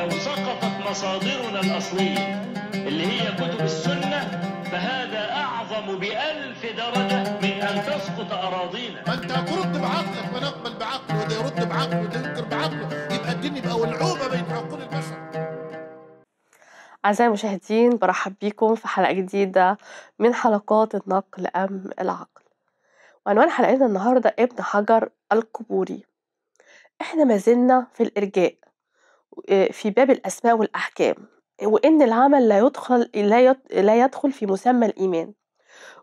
لو سقطت مصادرنا الأصلية اللي هي كتب السنة فهذا أعظم بألف درجة من أن تسقط أراضينا فأنت أنت ترد بعقلك ونقبل بعقله وده يرد بعقله وده ينكر بعقله يبقى الدين يبقى ولعوبة بين عقول البشر أعزائي المشاهدين برحب بيكم في حلقة جديدة من حلقات النقل أم العقل وعنوان حلقتنا النهاردة ابن حجر القبوري احنا ما زلنا في الارجاء في باب الأسماء والأحكام وإن العمل لا يدخل لا يدخل في مسمى الإيمان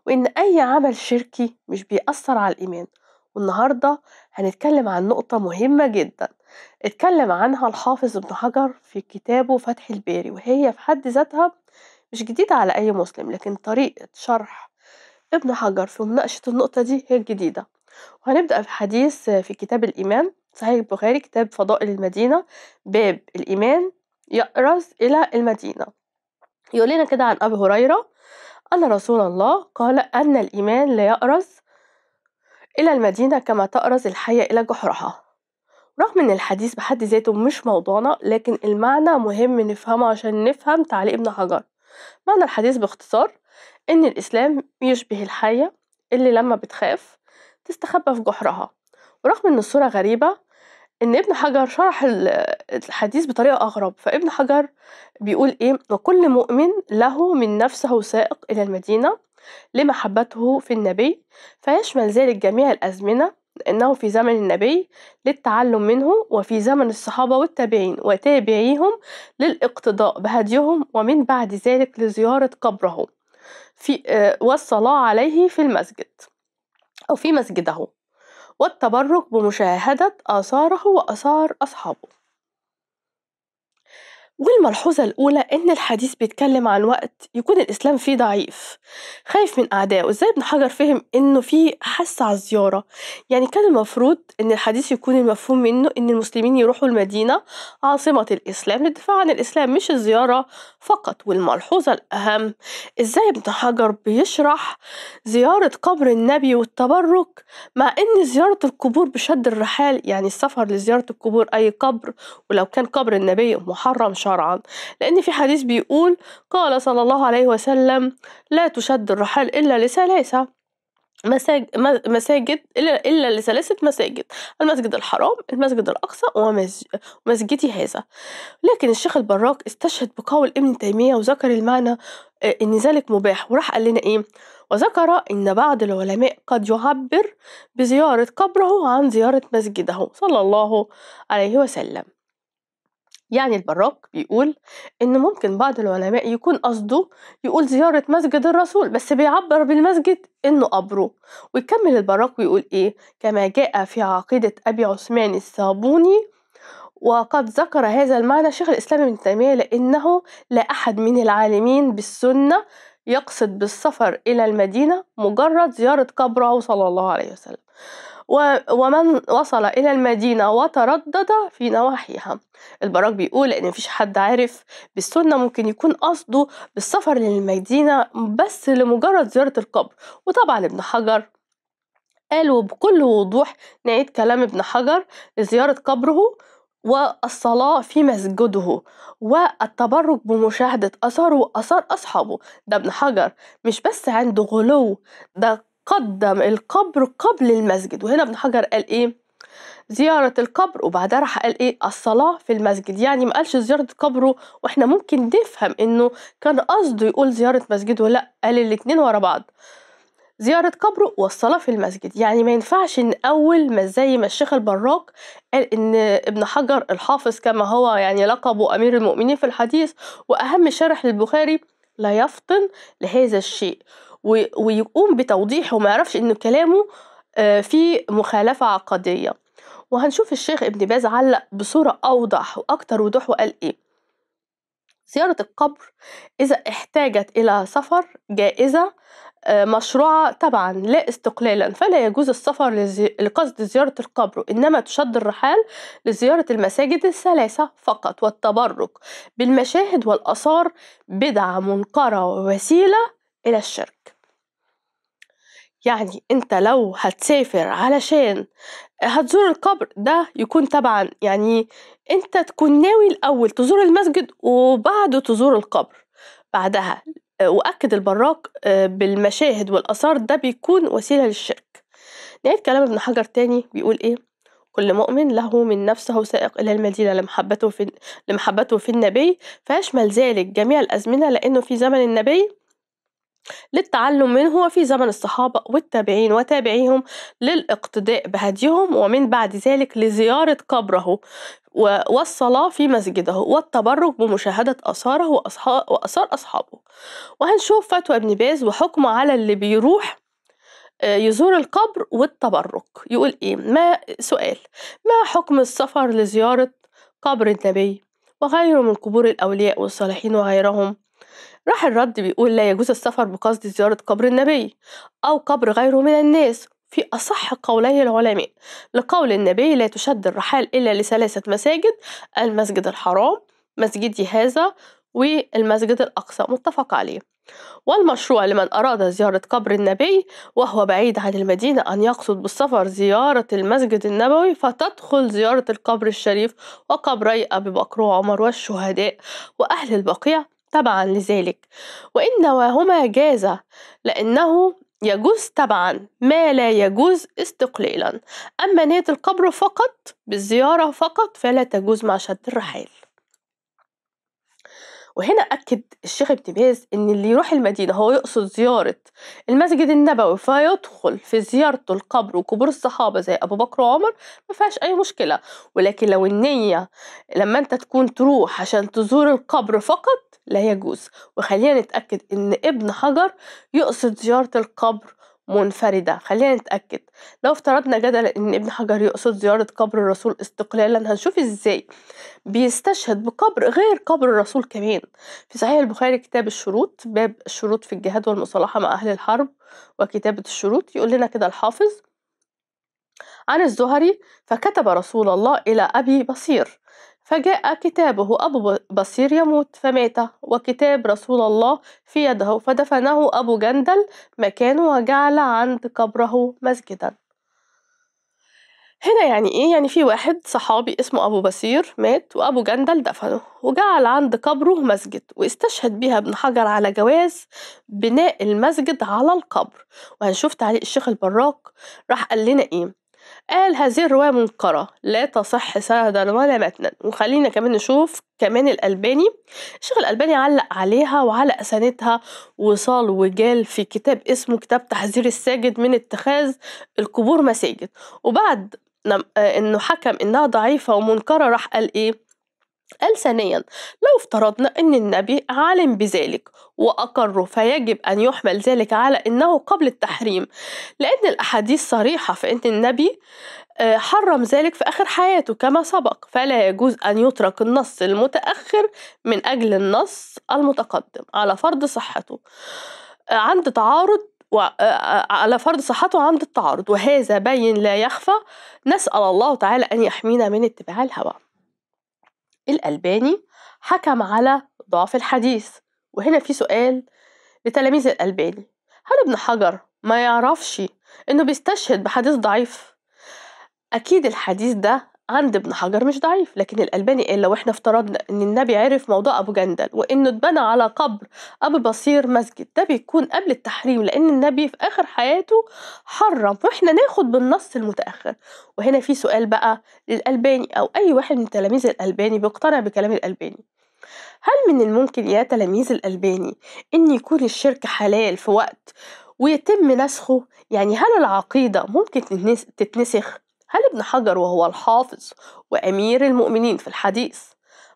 وإن أي عمل شركي مش بيأثر على الإيمان والنهاردة هنتكلم عن نقطة مهمة جدا اتكلم عنها الحافظ ابن حجر في كتابه فتح الباري وهي في حد ذاتها مش جديدة على أي مسلم لكن طريقة شرح ابن حجر في مناقشة النقطة دي هي الجديدة وهنبدأ في حديث في كتاب الإيمان صحيح البخاري كتاب فضائل المدينة باب الإيمان يأرز إلى المدينة يقول لنا كده عن أبي هريرة أن رسول الله قال أن الإيمان لا يأرز إلى المدينة كما تأرز الحية إلى جحرها رغم ان الحديث بحد ذاته مش موضوعنا لكن المعنى مهم نفهمه عشان نفهم تعليق ابن حجر معنى الحديث باختصار ان الاسلام يشبه الحية اللي لما بتخاف تستخبى في جحرها ورغم ان الصورة غريبة ان ابن حجر شرح الحديث بطريقه اغرب فابن حجر بيقول ايه وكل مؤمن له من نفسه سائق الى المدينه لمحبته في النبي فيشمل ذلك جميع الازمنه لانه في زمن النبي للتعلم منه وفي زمن الصحابه والتابعين وتابعيهم للاقتداء بهديهم ومن بعد ذلك لزياره قبره في آه، والصلاه عليه في المسجد او في مسجده والتبرك بمشاهدة آثاره وآثار أصحابه والملحوظة الأولى إن الحديث بيتكلم عن وقت يكون الإسلام فيه ضعيف خايف من أعدائه إزاي ابن حجر فهم إنه في حث على الزيارة يعني كان المفروض إن الحديث يكون المفهوم منه إن المسلمين يروحوا المدينة عاصمة الإسلام للدفاع عن الإسلام مش الزيارة فقط والملحوظة الأهم إزاي ابن حجر بيشرح زيارة قبر النبي والتبرك مع إن زيارة القبور بشد الرحال يعني السفر لزيارة القبور أي قبر ولو كان قبر النبي محرم شرعا لأن في حديث بيقول قال صلى الله عليه وسلم لا تشد الرحال إلا لثلاثة مساجد, إلا لثلاثة مساجد المسجد الحرام المسجد الأقصى ومسجدي هذا لكن الشيخ البراك استشهد بقول ابن تيمية وذكر المعنى آه، إن ذلك مباح وراح قال لنا إيه وذكر أن بعض العلماء قد يعبر بزيارة قبره عن زيارة مسجده صلى الله عليه وسلم يعني البراك بيقول إن ممكن بعض العلماء يكون قصده يقول زيارة مسجد الرسول بس بيعبر بالمسجد إنه قبره ويكمل البراك ويقول إيه كما جاء في عقيدة أبي عثمان الصابوني وقد ذكر هذا المعنى شيخ الإسلام ابن تيمية لأنه لا أحد من العالمين بالسنة يقصد بالسفر إلى المدينة مجرد زيارة قبره صلى الله عليه وسلم ومن وصل إلى المدينة وتردد في نواحيها البراك بيقول إن مفيش حد عارف بالسنة ممكن يكون قصده بالسفر للمدينة بس لمجرد زيارة القبر وطبعا ابن حجر قال وبكل وضوح نعيد كلام ابن حجر لزيارة قبره والصلاة في مسجده والتبرك بمشاهدة أثاره وأثار أصحابه ده ابن حجر مش بس عنده غلو ده قدم القبر قبل المسجد وهنا ابن حجر قال ايه زيارة القبر وبعدها راح قال ايه الصلاة في المسجد يعني ما قالش زيارة قبره واحنا ممكن نفهم انه كان قصده يقول زيارة مسجده لا قال الاتنين ورا بعض زيارة قبره والصلاة في المسجد يعني ما ينفعش ان اول ما زي ما الشيخ البراك قال ان ابن حجر الحافظ كما هو يعني لقبه امير المؤمنين في الحديث واهم شارح للبخاري لا يفطن لهذا الشيء ويقوم بتوضيحه وما يعرفش ان كلامه آه، في مخالفة عقدية وهنشوف الشيخ ابن باز علق بصورة أوضح وأكتر وضوح وقال إيه زيارة القبر إذا احتاجت إلى سفر جائزة آه، مشروعة طبعا لا استقلالا فلا يجوز السفر لقصد زيارة القبر إنما تشد الرحال لزيارة المساجد الثلاثة فقط والتبرك بالمشاهد والآثار بدعة منقرة ووسيلة إلى الشرك يعني انت لو هتسافر علشان هتزور القبر ده يكون طبعا يعني انت تكون ناوي الاول تزور المسجد وبعده تزور القبر بعدها واكد البراك آه، بالمشاهد والاثار ده بيكون وسيله للشرك نهايه كلام ابن حجر تاني بيقول ايه كل مؤمن له من نفسه سائق إلى المدينة لمحبته في, لمحبته في النبي فيشمل ذلك جميع الأزمنة لأنه في زمن النبي للتعلم منه وفي زمن الصحابة والتابعين وتابعيهم للاقتداء بهديهم ومن بعد ذلك لزيارة قبره والصلاة في مسجده والتبرك بمشاهدة آثاره وآثار أصحابه وهنشوف فتوى ابن باز وحكمه على اللي بيروح آه، يزور القبر والتبرك يقول ايه ما سؤال ما حكم السفر لزيارة قبر النبي وغيره من قبور الأولياء والصالحين وغيرهم راح الرد بيقول لا يجوز السفر بقصد زيارة قبر النبي أو قبر غيره من الناس في أصح قولي العلماء لقول النبي لا تشد الرحال إلا لثلاثة مساجد المسجد الحرام مسجدي هذا والمسجد الأقصى متفق عليه والمشروع لمن أراد زيارة قبر النبي وهو بعيد عن المدينة أن يقصد بالسفر زيارة المسجد النبوي فتدخل زيارة القبر الشريف وقبري أبي بكر وعمر والشهداء وأهل البقيع تبعا لذلك وإن وهما جاز لأنه يجوز تبعا ما لا يجوز استقلالا أما نية القبر فقط بالزيارة فقط فلا تجوز مع شد الرحال وهنا أكد الشيخ ابن باز إن اللي يروح المدينة هو يقصد زيارة المسجد النبوي فيدخل في زيارته القبر وقبور الصحابة زي أبو بكر وعمر ما فيهاش أي مشكلة ولكن لو النية لما أنت تكون تروح عشان تزور القبر فقط لا يجوز وخلينا نتأكد إن ابن حجر يقصد زيارة القبر منفردة خلينا نتأكد لو افترضنا جدلا إن ابن حجر يقصد زيارة قبر الرسول استقلالا هنشوف إزاي بيستشهد بقبر غير قبر الرسول كمان في صحيح البخاري كتاب الشروط باب الشروط في الجهاد والمصالحة مع أهل الحرب وكتابة الشروط يقول لنا كده الحافظ عن الزهري فكتب رسول الله إلى أبي بصير فجاء كتابه أبو بصير يموت فمات وكتاب رسول الله في يده فدفنه أبو جندل مكانه وجعل عند قبره مسجدا هنا يعني ايه يعني في واحد صحابي اسمه ابو بصير مات وابو جندل دفنه وجعل عند قبره مسجد واستشهد بها ابن حجر على جواز بناء المسجد على القبر وهنشوف تعليق الشيخ البراك راح قال لنا ايه قال هذه الرواية منكرة لا تصح سندا ولا متنا وخلينا كمان نشوف كمان الألباني الشيخ الألباني علق عليها وعلى أسانتها وصال وجال في كتاب اسمه كتاب تحذير الساجد من اتخاذ القبور مساجد وبعد آه، انه حكم انها ضعيفة ومنكرة راح قال ايه قال ثانيا لو افترضنا أن النبي عالم بذلك واقره فيجب أن يحمل ذلك على أنه قبل التحريم لأن الأحاديث صريحة في أن النبي آه، حرم ذلك في آخر حياته كما سبق فلا يجوز أن يترك النص المتأخر من أجل النص المتقدم على فرض صحته آه، عند تعارض آه، على فرض صحته عند التعارض وهذا بين لا يخفى نسأل الله تعالى أن يحمينا من اتباع الهوى الألباني حكم على ضعف الحديث وهنا في سؤال لتلاميذ الألباني هل ابن حجر ما يعرفش إنه بيستشهد بحديث ضعيف؟ أكيد الحديث ده عند ابن حجر مش ضعيف لكن الألباني قال لو احنا افترضنا ان النبي عرف موضوع أبو جندل وانه اتبنى على قبر أبو بصير مسجد ده بيكون قبل التحريم لأن النبي في آخر حياته حرم واحنا ناخد بالنص المتأخر وهنا في سؤال بقى للألباني أو أي واحد من تلاميذ الألباني بيقتنع بكلام الألباني هل من الممكن يا تلاميذ الألباني إن يكون الشرك حلال في وقت ويتم نسخه يعني هل العقيدة ممكن تتنسخ هل ابن حجر وهو الحافظ وأمير المؤمنين في الحديث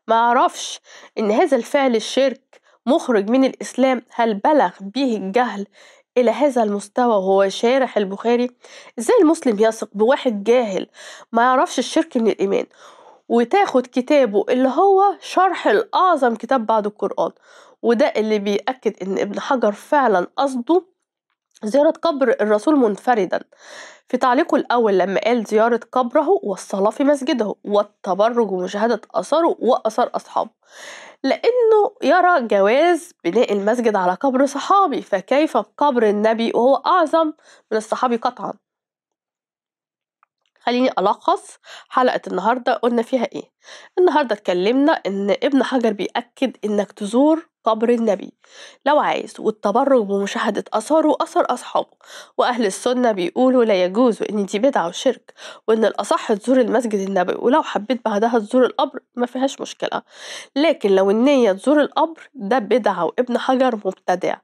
ما عرفش إن هذا الفعل الشرك مخرج من الإسلام هل بلغ به الجهل إلى هذا المستوى وهو شارح البخاري إزاي المسلم يثق بواحد جاهل ما يعرفش الشرك من الإيمان وتاخد كتابه اللي هو شرح الأعظم كتاب بعد القرآن وده اللي بيأكد إن ابن حجر فعلا قصده زيارة قبر الرسول منفردا في تعليقه الأول لما قال زيارة قبره والصلاة في مسجده والتبرج ومشاهدة آثاره وآثار أصحابه لأنه يرى جواز بناء المسجد على قبر صحابي فكيف بقبر النبي وهو أعظم من الصحابي قطعا خليني ألخص حلقة النهاردة قلنا فيها إيه النهاردة اتكلمنا إن ابن حجر بيأكد إنك تزور قبر النبي لو عايز والتبرج بمشاهدة آثاره وآثار أصحابه وأهل السنة بيقولوا لا يجوز وإن دي بدعة وشرك وإن الأصح تزور المسجد النبوي ولو حبيت بعدها تزور القبر ما فيهاش مشكلة لكن لو النية تزور القبر ده بدعة وابن حجر مبتدع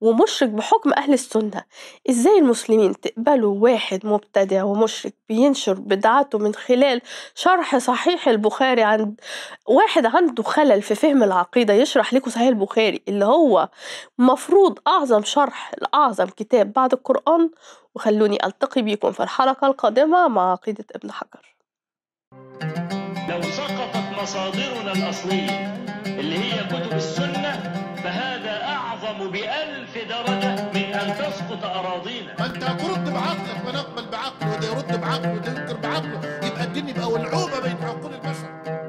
ومشرك بحكم أهل السنة إزاي المسلمين تقبلوا واحد مبتدع ومشرك بينشر بدعته من خلال شرح صحيح البخاري عند واحد عنده خلل في فهم العقيدة يشرح لكم صحيح البخاري البخاري اللي هو مفروض أعظم شرح لأعظم كتاب بعد القرآن وخلوني ألتقي بكم في الحلقة القادمة مع عقيدة ابن حجر لو سقطت مصادرنا الأصلية اللي هي كتب السنة فهذا أعظم بألف درجة من أن تسقط أراضينا ما أنت ترد بعقلك ما نقبل بعقله وده يرد بعقله وده ينكر بعقله يبقى الدنيا يبقى ولعوبة بين عقول البشر